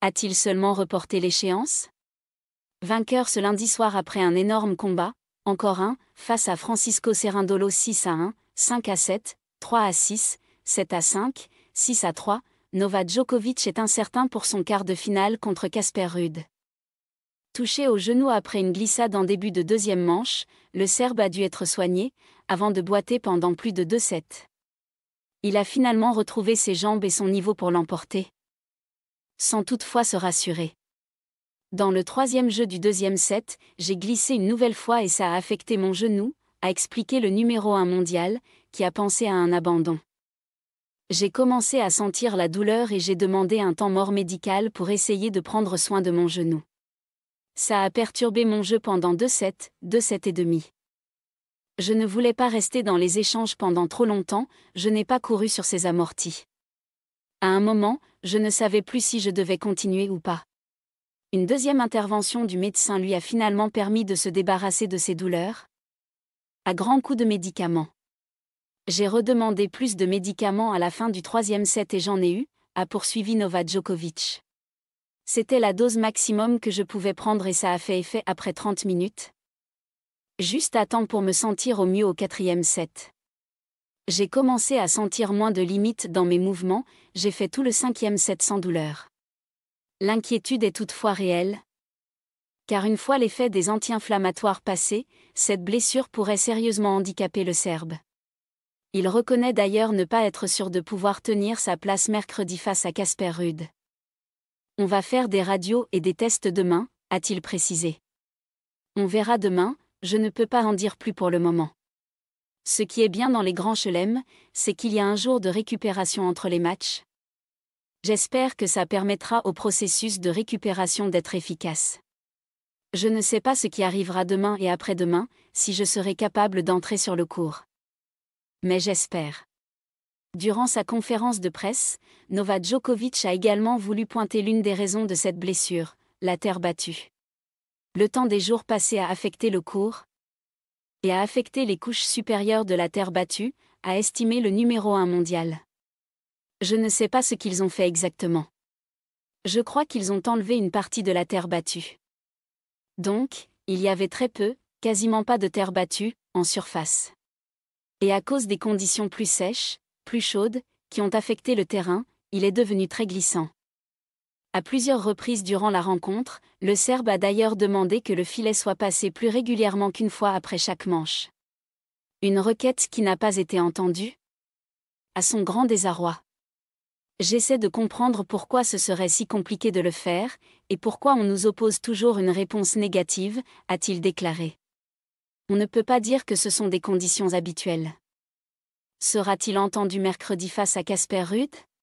A-t-il seulement reporté l'échéance Vainqueur ce lundi soir après un énorme combat, encore un, face à Francisco Serrindolo 6 à 1, 5 à 7, 3 à 6, 7 à 5, 6 à 3, Novak Djokovic est incertain pour son quart de finale contre Casper Ruud. Touché au genou après une glissade en début de deuxième manche, le Serbe a dû être soigné, avant de boiter pendant plus de deux sets. Il a finalement retrouvé ses jambes et son niveau pour l'emporter sans toutefois se rassurer. Dans le troisième jeu du deuxième set, j'ai glissé une nouvelle fois et ça a affecté mon genou, a expliqué le numéro 1 mondial, qui a pensé à un abandon. J'ai commencé à sentir la douleur et j'ai demandé un temps mort médical pour essayer de prendre soin de mon genou. Ça a perturbé mon jeu pendant deux sets, deux sets et demi. Je ne voulais pas rester dans les échanges pendant trop longtemps, je n'ai pas couru sur ces amortis. À un moment, je ne savais plus si je devais continuer ou pas. Une deuxième intervention du médecin lui a finalement permis de se débarrasser de ses douleurs. À grands coups de médicaments. J'ai redemandé plus de médicaments à la fin du troisième set et j'en ai eu, a poursuivi Novadjokovic. Djokovic. C'était la dose maximum que je pouvais prendre et ça a fait effet après 30 minutes. Juste à temps pour me sentir au mieux au quatrième set. J'ai commencé à sentir moins de limites dans mes mouvements, j'ai fait tout le cinquième set sans douleur. L'inquiétude est toutefois réelle, car une fois l'effet des anti-inflammatoires passé, cette blessure pourrait sérieusement handicaper le Serbe. Il reconnaît d'ailleurs ne pas être sûr de pouvoir tenir sa place mercredi face à Casper Rude. On va faire des radios et des tests demain, a-t-il précisé. On verra demain, je ne peux pas en dire plus pour le moment. Ce qui est bien dans les grands chelems, c'est qu'il y a un jour de récupération entre les matchs. J'espère que ça permettra au processus de récupération d'être efficace. Je ne sais pas ce qui arrivera demain et après-demain, si je serai capable d'entrer sur le cours. Mais j'espère. Durant sa conférence de presse, Nova Djokovic a également voulu pointer l'une des raisons de cette blessure, la terre battue. Le temps des jours passés a affecté le cours, et a affecté les couches supérieures de la Terre battue, a estimé le numéro 1 mondial. Je ne sais pas ce qu'ils ont fait exactement. Je crois qu'ils ont enlevé une partie de la Terre battue. Donc, il y avait très peu, quasiment pas de terre battue, en surface. Et à cause des conditions plus sèches, plus chaudes, qui ont affecté le terrain, il est devenu très glissant. À plusieurs reprises durant la rencontre, le Serbe a d'ailleurs demandé que le filet soit passé plus régulièrement qu'une fois après chaque manche. Une requête qui n'a pas été entendue À son grand désarroi. J'essaie de comprendre pourquoi ce serait si compliqué de le faire, et pourquoi on nous oppose toujours une réponse négative, a-t-il déclaré. On ne peut pas dire que ce sont des conditions habituelles. Sera-t-il entendu mercredi face à Casper Rude